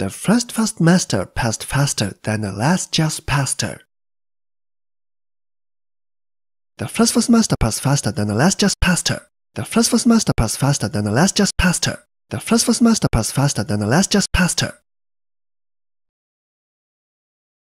The first fast master passed faster than the last just pastor. The first fast master passed faster than the last just pastor. The first fast master passed faster than the last just pastor. The first fast master passed faster than the last just pastor.